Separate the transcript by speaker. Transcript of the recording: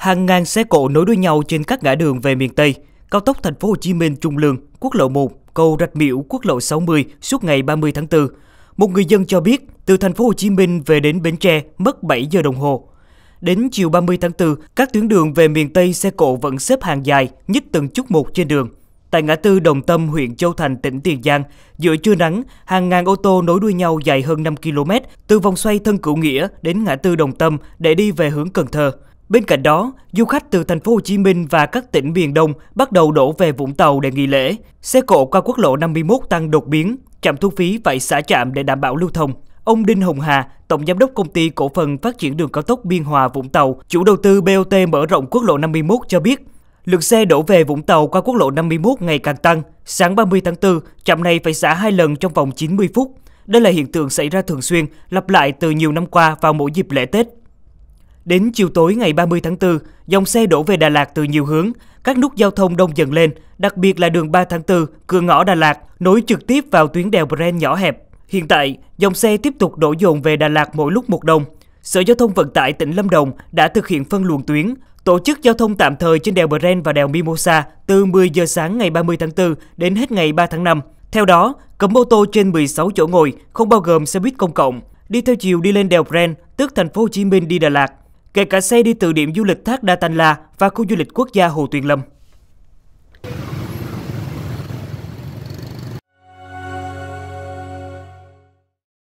Speaker 1: Hàng ngàn xe cộ nối đuôi nhau trên các ngã đường về miền Tây, cao tốc thành phố Hồ Chí Minh Trung Lương, quốc lộ 1, cầu Rạch Miễu, quốc lộ 60 suốt ngày 30 tháng 4. Một người dân cho biết, từ thành phố Hồ Chí Minh về đến Bến Tre mất 7 giờ đồng hồ. Đến chiều 30 tháng 4, các tuyến đường về miền Tây xe cộ vẫn xếp hàng dài, nhích từng chút một trên đường. Tại ngã tư Đồng Tâm, huyện Châu Thành, tỉnh Tiền Giang, giữa trưa nắng, hàng ngàn ô tô nối đuôi nhau dài hơn 5 km từ vòng xoay Thân Cửu Nghĩa đến ngã tư Đồng Tâm để đi về hướng Cần Thơ. Bên cạnh đó, du khách từ thành phố Hồ Chí Minh và các tỉnh miền Đông bắt đầu đổ về Vũng Tàu để nghỉ lễ. Xe cộ qua quốc lộ 51 tăng đột biến, trạm thu phí phải xả trạm để đảm bảo lưu thông. Ông Đinh Hồng Hà, Tổng Giám đốc Công ty Cổ phần Phát triển Đường Cao tốc Biên Hòa – Vũng Tàu, chủ đầu tư BOT mở rộng quốc lộ 51 cho biết, lượng xe đổ về Vũng Tàu qua quốc lộ 51 ngày càng tăng. Sáng 30 tháng 4, trạm này phải xả hai lần trong vòng 90 phút. Đây là hiện tượng xảy ra thường xuyên, lặp lại từ nhiều năm qua vào mỗi dịp lễ Tết. Đến chiều tối ngày 30 tháng 4, dòng xe đổ về Đà Lạt từ nhiều hướng, các nút giao thông đông dần lên, đặc biệt là đường 3 tháng 4, cửa ngõ Đà Lạt, nối trực tiếp vào tuyến đèo Bren nhỏ hẹp. Hiện tại, dòng xe tiếp tục đổ dồn về Đà Lạt mỗi lúc một đông. Sở Giao thông Vận tải tỉnh Lâm Đồng đã thực hiện phân luồng tuyến, tổ chức giao thông tạm thời trên đèo Bren và đèo Mimosa từ 10 giờ sáng ngày 30 tháng 4 đến hết ngày 3 tháng 5. Theo đó, cấm ô tô trên 16 chỗ ngồi, không bao gồm xe buýt công cộng, đi theo chiều đi lên đèo Bren, tức thành phố Hồ Chí Minh đi Đà Lạt kể cả xe đi từ điểm du lịch Thác Đa Tanh La và khu du lịch quốc gia Hồ Tuyền Lâm.